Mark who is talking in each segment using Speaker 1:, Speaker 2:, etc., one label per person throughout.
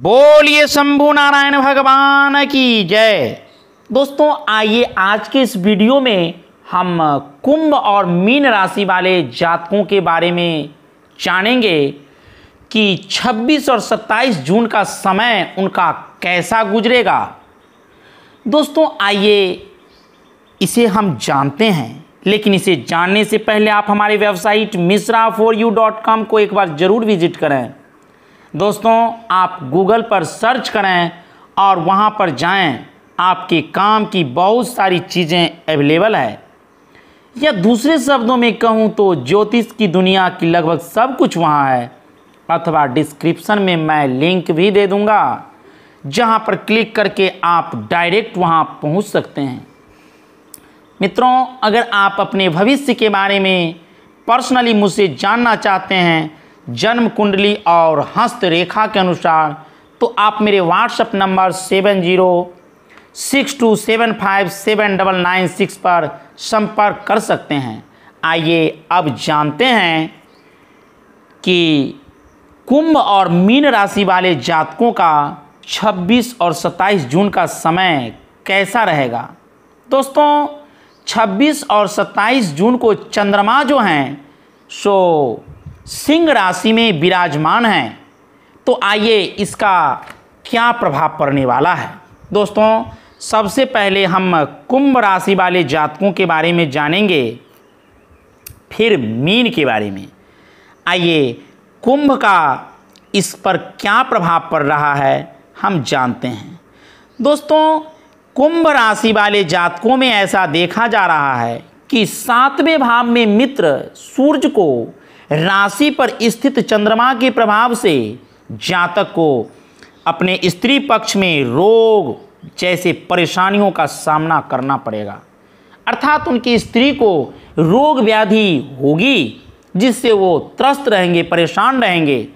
Speaker 1: बोलिए शंभु नारायण भगवान की जय दोस्तों आइए आज के इस वीडियो में हम कुंभ और मीन राशि वाले जातकों के बारे में जानेंगे कि 26 और 27 जून का समय उनका कैसा गुजरेगा दोस्तों आइए इसे हम जानते हैं लेकिन इसे जानने से पहले आप हमारे website Mishra for you dot com को एक बार ज़रूर विजिट करें दोस्तों आप गूगल पर सर्च करें और वहाँ पर जाएं आपके काम की बहुत सारी चीज़ें अवेलेबल है या दूसरे शब्दों में कहूँ तो ज्योतिष की दुनिया की लगभग सब कुछ वहाँ है अथवा डिस्क्रिप्शन में मैं लिंक भी दे दूँगा जहाँ पर क्लिक करके आप डायरेक्ट वहाँ पहुँच सकते हैं मित्रों अगर आप अपने भविष्य के बारे में पर्सनली मुझसे जानना चाहते हैं जन्म कुंडली और हस्त रेखा के अनुसार तो आप मेरे WhatsApp number seven zero six two seven five seven double nine six पर संपर्क कर सकते हैं आइए अब जानते हैं कि कुंभ और मीन राशि वाले जातकों का 26 और 27 जून का समय कैसा रहेगा दोस्तों 26 और 27 जून को चंद्रमा जो हैं सो सिंह राशि में विराजमान हैं तो आइए इसका क्या प्रभाव पड़ने वाला है दोस्तों सबसे पहले हम कुंभ राशि वाले जातकों के बारे में जानेंगे फिर मीन के बारे में आइए कुंभ का इस पर क्या प्रभाव पड़ रहा है हम जानते हैं दोस्तों कुंभ राशि वाले जातकों में ऐसा देखा जा रहा है कि सातवें भाव में मित्र सूर्य को राशि पर स्थित चंद्रमा के प्रभाव से जातक को अपने स्त्री पक्ष में रोग जैसे परेशानियों का सामना करना पड़ेगा अर्थात उनकी स्त्री को रोग व्याधि होगी जिससे वो त्रस्त रहेंगे परेशान रहेंगे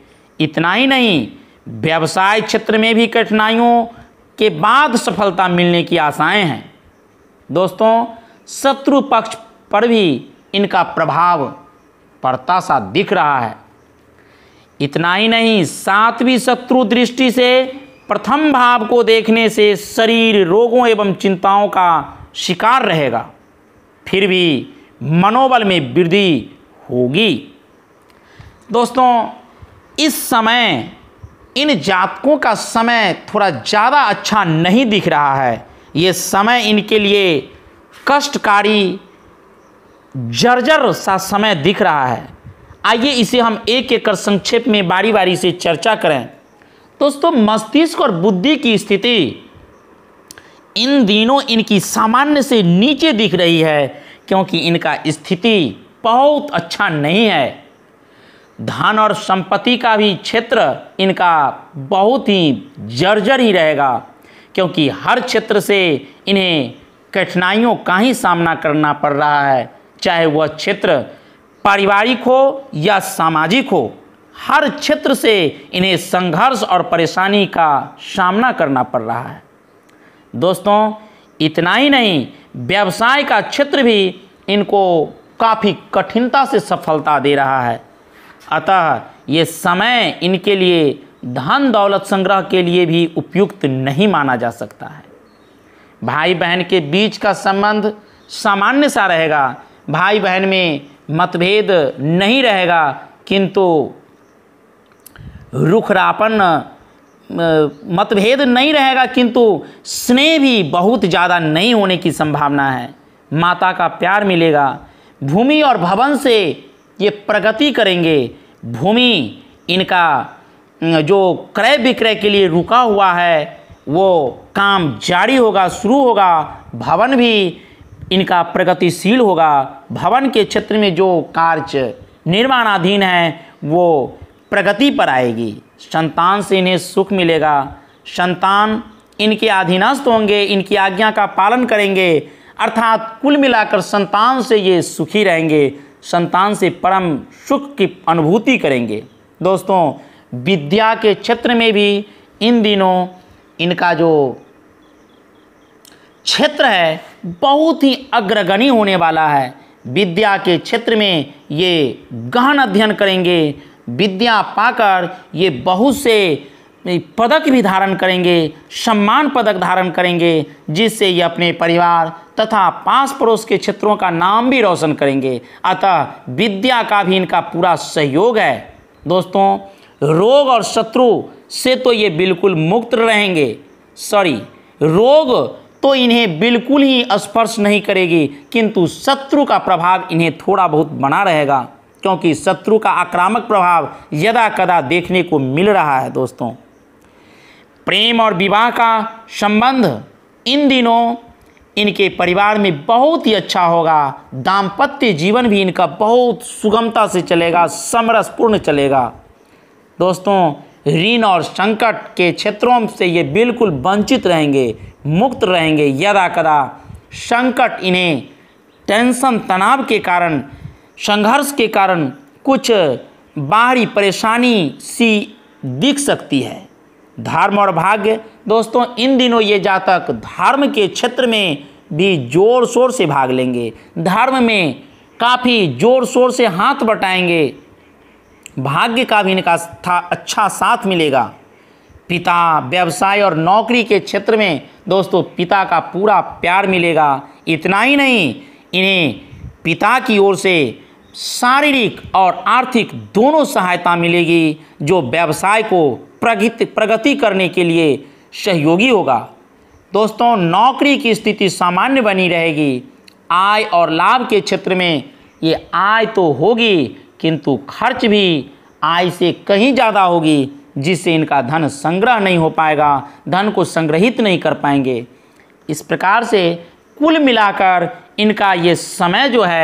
Speaker 1: इतना ही नहीं व्यवसाय क्षेत्र में भी कठिनाइयों के बाद सफलता मिलने की आशाएं हैं दोस्तों शत्रु पक्ष पर भी इनका प्रभाव पड़ता सा दिख रहा है इतना ही नहीं सातवीं शत्रु दृष्टि से प्रथम भाव को देखने से शरीर रोगों एवं चिंताओं का शिकार रहेगा फिर भी मनोबल में वृद्धि होगी दोस्तों इस समय इन जातकों का समय थोड़ा ज़्यादा अच्छा नहीं दिख रहा है ये समय इनके लिए कष्टकारी जर्जर सा समय दिख रहा है आइए इसे हम एक एक कर संक्षेप में बारी बारी से चर्चा करें दोस्तों मस्तिष्क और बुद्धि की स्थिति इन दिनों इनकी सामान्य से नीचे दिख रही है क्योंकि इनका स्थिति बहुत अच्छा नहीं है धन और संपत्ति का भी क्षेत्र इनका बहुत ही जर्जर ही रहेगा क्योंकि हर क्षेत्र से इन्हें कठिनाइयों का ही सामना करना पड़ रहा है चाहे वह क्षेत्र पारिवारिक हो या सामाजिक हो हर क्षेत्र से इन्हें संघर्ष और परेशानी का सामना करना पड़ रहा है दोस्तों इतना ही नहीं व्यवसाय का क्षेत्र भी इनको काफ़ी कठिनता से सफलता दे रहा है अतः ये समय इनके लिए धन दौलत संग्रह के लिए भी उपयुक्त नहीं माना जा सकता है भाई बहन के बीच का संबंध सामान्य सा रहेगा भाई बहन में मतभेद नहीं रहेगा किंतु रुखरापन मतभेद नहीं रहेगा किंतु स्नेह भी बहुत ज़्यादा नहीं होने की संभावना है माता का प्यार मिलेगा भूमि और भवन से ये प्रगति करेंगे भूमि इनका जो क्रय विक्रय के लिए रुका हुआ है वो काम जारी होगा शुरू होगा भवन भी इनका प्रगतिशील होगा भवन के क्षेत्र में जो कार्य निर्माणाधीन है वो प्रगति पर आएगी संतान से इन्हें सुख मिलेगा संतान इनके अधीनस्थ होंगे इनकी आज्ञा का पालन करेंगे अर्थात कुल मिलाकर संतान से ये सुखी रहेंगे संतान से परम सुख की अनुभूति करेंगे दोस्तों विद्या के क्षेत्र में भी इन दिनों इनका जो क्षेत्र है बहुत ही अग्रगणी होने वाला है विद्या के क्षेत्र में ये गहन अध्ययन करेंगे विद्या पाकर ये बहुत से पदक भी धारण करेंगे सम्मान पदक धारण करेंगे जिससे ये अपने परिवार तथा पास पड़ोस के क्षेत्रों का नाम भी रोशन करेंगे अतः विद्या का भी इनका पूरा सहयोग है दोस्तों रोग और शत्रु से तो ये बिल्कुल मुक्त रहेंगे सॉरी रोग तो इन्हें बिल्कुल ही स्पर्श नहीं करेगी किंतु शत्रु का प्रभाव इन्हें थोड़ा बहुत बना रहेगा क्योंकि शत्रु का आक्रामक प्रभाव यदा कदा देखने को मिल रहा है दोस्तों प्रेम और विवाह का संबंध इन दिनों इनके परिवार में बहुत ही अच्छा होगा दाम्पत्य जीवन भी इनका बहुत सुगमता से चलेगा समरसपूर्ण चलेगा दोस्तों ऋण और संकट के क्षेत्रों से ये बिल्कुल वंचित रहेंगे मुक्त रहेंगे यदा कदा संकट इन्हें टेंशन तनाव के कारण संघर्ष के कारण कुछ बाहरी परेशानी सी दिख सकती है धर्म और भाग्य दोस्तों इन दिनों ये जातक धर्म के क्षेत्र में भी जोर शोर से भाग लेंगे धर्म में काफ़ी जोर शोर से हाथ बटाएंगे भाग्य का भी इनका था अच्छा साथ मिलेगा पिता व्यवसाय और नौकरी के क्षेत्र में दोस्तों पिता का पूरा प्यार मिलेगा इतना ही नहीं इन्हें पिता की ओर से शारीरिक और आर्थिक दोनों सहायता मिलेगी जो व्यवसाय को प्रगति प्रगति करने के लिए सहयोगी होगा दोस्तों नौकरी की स्थिति सामान्य बनी रहेगी आय और लाभ के क्षेत्र में ये आय तो होगी किंतु खर्च भी आय से कहीं ज़्यादा होगी जिससे इनका धन संग्रह नहीं हो पाएगा धन को संग्रहित नहीं कर पाएंगे इस प्रकार से कुल मिलाकर इनका ये समय जो है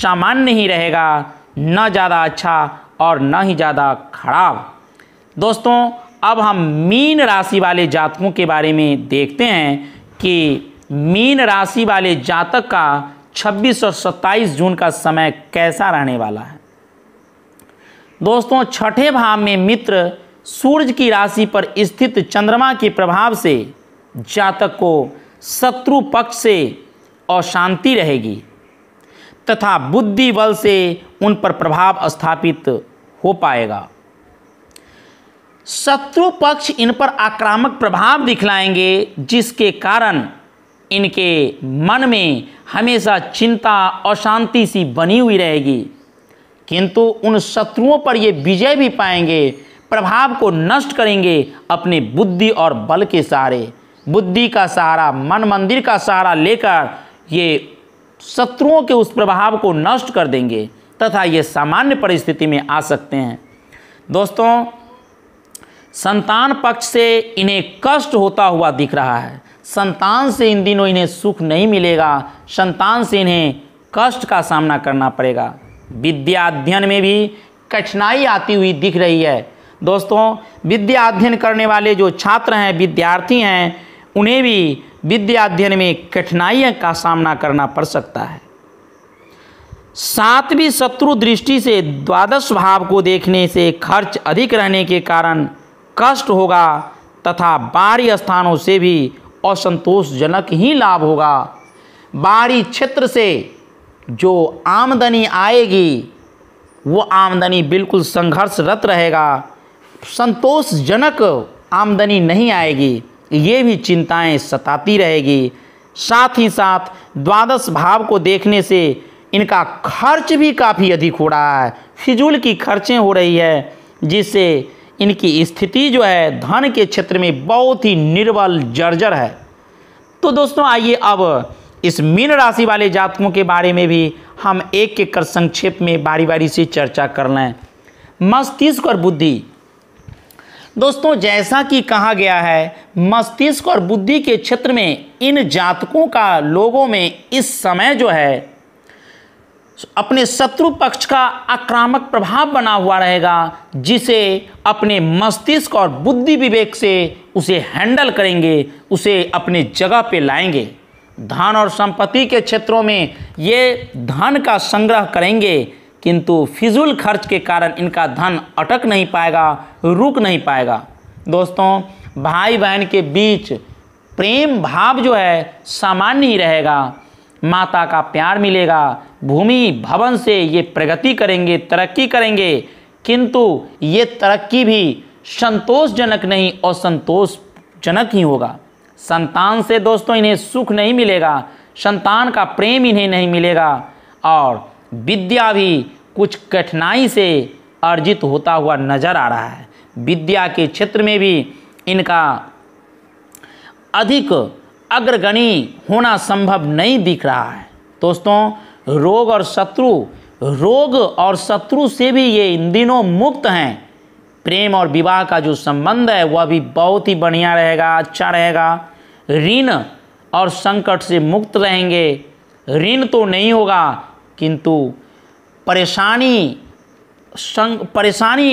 Speaker 1: सामान्य ही रहेगा न ज़्यादा अच्छा और न ही ज़्यादा खराब दोस्तों अब हम मीन राशि वाले जातकों के बारे में देखते हैं कि मीन राशि वाले जातक का 26 और 27 जून का समय कैसा रहने वाला है दोस्तों छठे भाव में मित्र सूर्य की राशि पर स्थित चंद्रमा के प्रभाव से जातक को शत्रु पक्ष से अशांति रहेगी तथा बुद्धि बल से उन पर प्रभाव स्थापित हो पाएगा शत्रु पक्ष इन पर आक्रामक प्रभाव दिखलाएंगे जिसके कारण इनके मन में हमेशा चिंता अशांति सी बनी हुई रहेगी किंतु उन शत्रुओं पर ये विजय भी पाएंगे प्रभाव को नष्ट करेंगे अपनी बुद्धि और बल के सहारे बुद्धि का सहारा मन मंदिर का सहारा लेकर ये शत्रुओं के उस प्रभाव को नष्ट कर देंगे तथा ये सामान्य परिस्थिति में आ सकते हैं दोस्तों संतान पक्ष से इन्हें कष्ट होता हुआ दिख रहा है संतान से इन दिनों इन्हें सुख नहीं मिलेगा संतान से इन्हें कष्ट का सामना करना पड़ेगा विद्या अध्ययन में भी कठिनाई आती हुई दिख रही है दोस्तों विद्या अध्ययन करने वाले जो छात्र हैं विद्यार्थी हैं उन्हें भी विद्या अध्ययन में कठिनाइयों का सामना करना पड़ सकता है सातवीं शत्रु दृष्टि से द्वादश भाव को देखने से खर्च अधिक रहने के कारण कष्ट होगा तथा बाहरी स्थानों से भी असंतोषजनक ही लाभ होगा बाहरी क्षेत्र से जो आमदनी आएगी वो आमदनी बिल्कुल संघर्षरत रहेगा संतोषजनक आमदनी नहीं आएगी ये भी चिंताएं सताती रहेगी साथ ही साथ द्वादश भाव को देखने से इनका खर्च भी काफ़ी अधिक हो रहा है फिजूल की खर्चें हो रही है जिससे इनकी स्थिति जो है धन के क्षेत्र में बहुत ही निर्बल जर्जर है तो दोस्तों आइए अब इस मीन राशि वाले जातकों के बारे में भी हम एक एक कर संक्षेप में बारी बारी से चर्चा कर लें मस्तिष्क और बुद्धि दोस्तों जैसा कि कहा गया है मस्तिष्क और बुद्धि के क्षेत्र में इन जातकों का लोगों में इस समय जो है अपने शत्रु पक्ष का आक्रामक प्रभाव बना हुआ रहेगा जिसे अपने मस्तिष्क और बुद्धि विवेक से उसे हैंडल करेंगे उसे अपने जगह पे लाएंगे धन और संपत्ति के क्षेत्रों में ये धन का संग्रह करेंगे किंतु फिजूल खर्च के कारण इनका धन अटक नहीं पाएगा रुक नहीं पाएगा दोस्तों भाई बहन के बीच प्रेम भाव जो है सामान्य ही रहेगा माता का प्यार मिलेगा भूमि भवन से ये प्रगति करेंगे तरक्की करेंगे किंतु ये तरक्की भी संतोषजनक नहीं और संतोषजनक ही होगा संतान से दोस्तों इन्हें सुख नहीं मिलेगा संतान का प्रेम इन्हें नहीं मिलेगा और विद्या भी कुछ कठिनाई से अर्जित होता हुआ नजर आ रहा है विद्या के क्षेत्र में भी इनका अधिक अग्रगणी होना संभव नहीं दिख रहा है दोस्तों रोग और शत्रु रोग और शत्रु से भी ये इन दिनों मुक्त हैं प्रेम और विवाह का जो संबंध है वह भी बहुत ही बढ़िया रहेगा अच्छा रहेगा ऋण और संकट से मुक्त रहेंगे ऋण तो नहीं होगा किंतु परेशानी संग परेशानी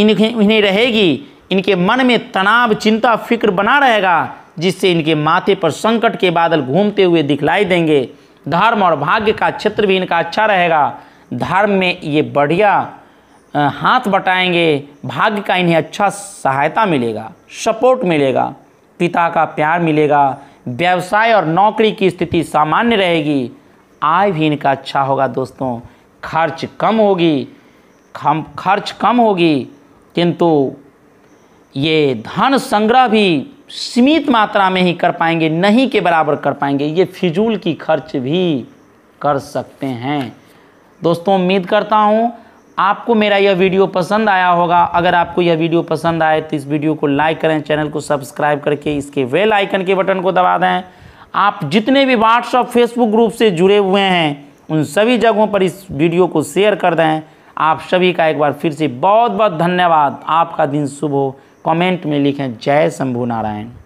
Speaker 1: इन्हें इन्हें रहेगी इनके मन में तनाव चिंता फिक्र बना रहेगा जिससे इनके माथे पर संकट के बादल घूमते हुए दिखलाई देंगे धर्म और भाग्य का क्षेत्र भी इनका अच्छा रहेगा धर्म में ये बढ़िया हाथ बटाएंगे भाग्य का इन्हें अच्छा सहायता मिलेगा सपोर्ट मिलेगा पिता का प्यार मिलेगा व्यवसाय और नौकरी की स्थिति सामान्य रहेगी आय भी इनका अच्छा होगा दोस्तों खर्च कम होगी खम खर्च कम होगी किंतु ये धन संग्रह भी सीमित मात्रा में ही कर पाएंगे नहीं के बराबर कर पाएंगे ये फिजूल की खर्च भी कर सकते हैं दोस्तों उम्मीद करता हूँ आपको मेरा यह वीडियो पसंद आया होगा अगर आपको यह वीडियो पसंद आए तो इस वीडियो को लाइक करें चैनल को सब्सक्राइब करके इसके वेल आइकन के बटन को दबा दें आप जितने भी व्हाट्सअप फेसबुक ग्रुप से जुड़े हुए हैं उन सभी जगहों पर इस वीडियो को शेयर कर दें आप सभी का एक बार फिर से बहुत बहुत धन्यवाद आपका दिन शुभ हो कमेंट में लिखें जय शंभू नारायण